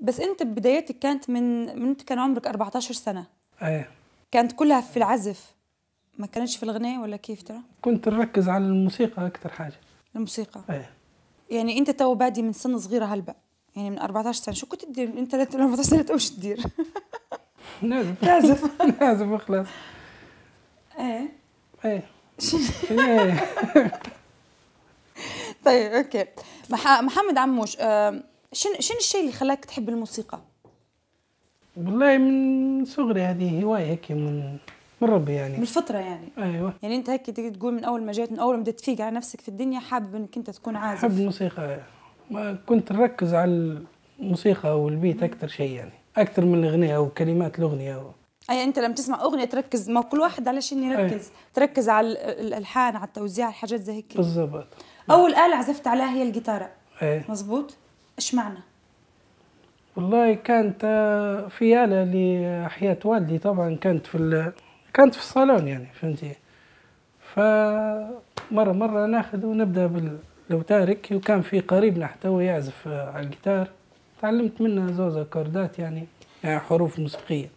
بس انت بدايتك كانت من من انت كان عمرك 14 سنه ايه كانت كلها في العزف ما كانتش في الغناء ولا كيف ترى كنت نركز على الموسيقى اكثر حاجه الموسيقى ايه يعني انت تو بادي من سن صغيره هلبا يعني من 14 سنه شو كنت تدير انت 14 سنه وش تدير نازف نازف نازف وخلاص ايه ايه ايه طيب اوكي محمد عموش آه شنو شنو الشيء اللي خلاك تحب الموسيقى؟ والله من صغري هذه هوايه هيك من من ربي يعني من فترة يعني ايوه يعني انت هيك تقول من اول ما جيت من اول ما بدات تفيق على نفسك في الدنيا حابب انك انت تكون عازف حب الموسيقى ما كنت نركز على الموسيقى والبيت اكثر شيء يعني اكثر من الاغنيه او كلمات الاغنيه و... اي انت لما تسمع اغنيه تركز ما كل واحد على شنو يركز أيوة. تركز على الالحان على التوزيع على الحاجات زي هيك بالضبط اول اله عزفت عليها هي الجيتار ايه مظبوط اش معنى والله كانت فيالة لحياة والدي طبعا كانت في كانت في الصالون يعني فهمتي فمرة مرة ناخذ ونبدأ باللوتارك وكان في قريبنا حتى هو يعزف على الجيتار تعلمت منه زوز أكوردات يعني, يعني حروف موسيقية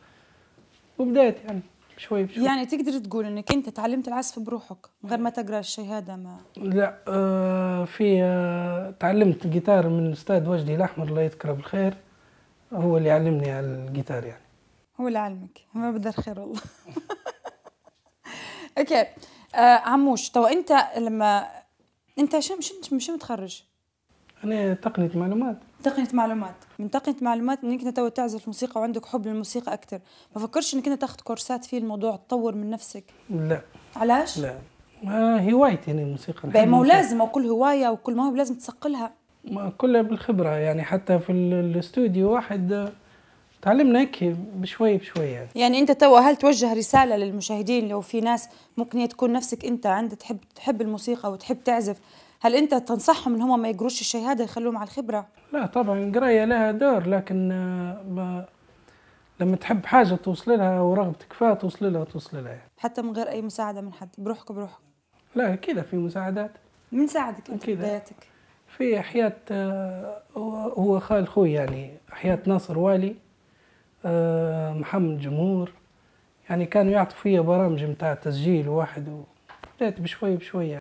وبدأت يعني شوي بشوي يعني تقدر تقول انك انت تعلمت العزف بروحك من غير ما إيه. تقرا الشهاده ما لا آه في آه تعلمت جيتار من استاذ وجدي الاحمر الله يذكره بالخير هو اللي علمني على الجيتار يعني هو اللي علمك ما بدر خير والله اوكي آه عموش تو انت لما انت شو مش متخرج انا تقنيه معلومات تقنيه معلومات من تقنيه معلومات انك انت تو تعزف موسيقى وعندك حب للموسيقى اكثر ما فكرش انك انت تاخذ كورسات في الموضوع تطور من نفسك لا علاش لا هوايتي يعني الموسيقى بي ما لازم وكل هوايه وكل ما هو لازم تسقلها ما كلها بالخبره يعني حتى في الاستوديو واحد آه، تعلمنا هيك بشوي بشوي يعني يعني انت تو هل توجه رساله للمشاهدين لو في ناس ممكن هي تكون نفسك انت عندها تحب تحب الموسيقى وتحب تعزف هل انت تنصحهم ان هم ما يقروش الشهاده يخلوهم على الخبره لا طبعا القرايه لها دور لكن آه، لما تحب حاجه توصل لها ورغبتك فيها توصل لها توصل لها يعني. حتى من غير اي مساعده من حد بروحك بروحك لا كذا في مساعدات من ساعدك انت في بدايتك في حياة آه، هو خال خوي يعني احياء ناصر والي آه، محمد جمهور يعني كانوا يعطوا فيا برامج متاع تسجيل واحد وبدأت بشوي بشوي يعني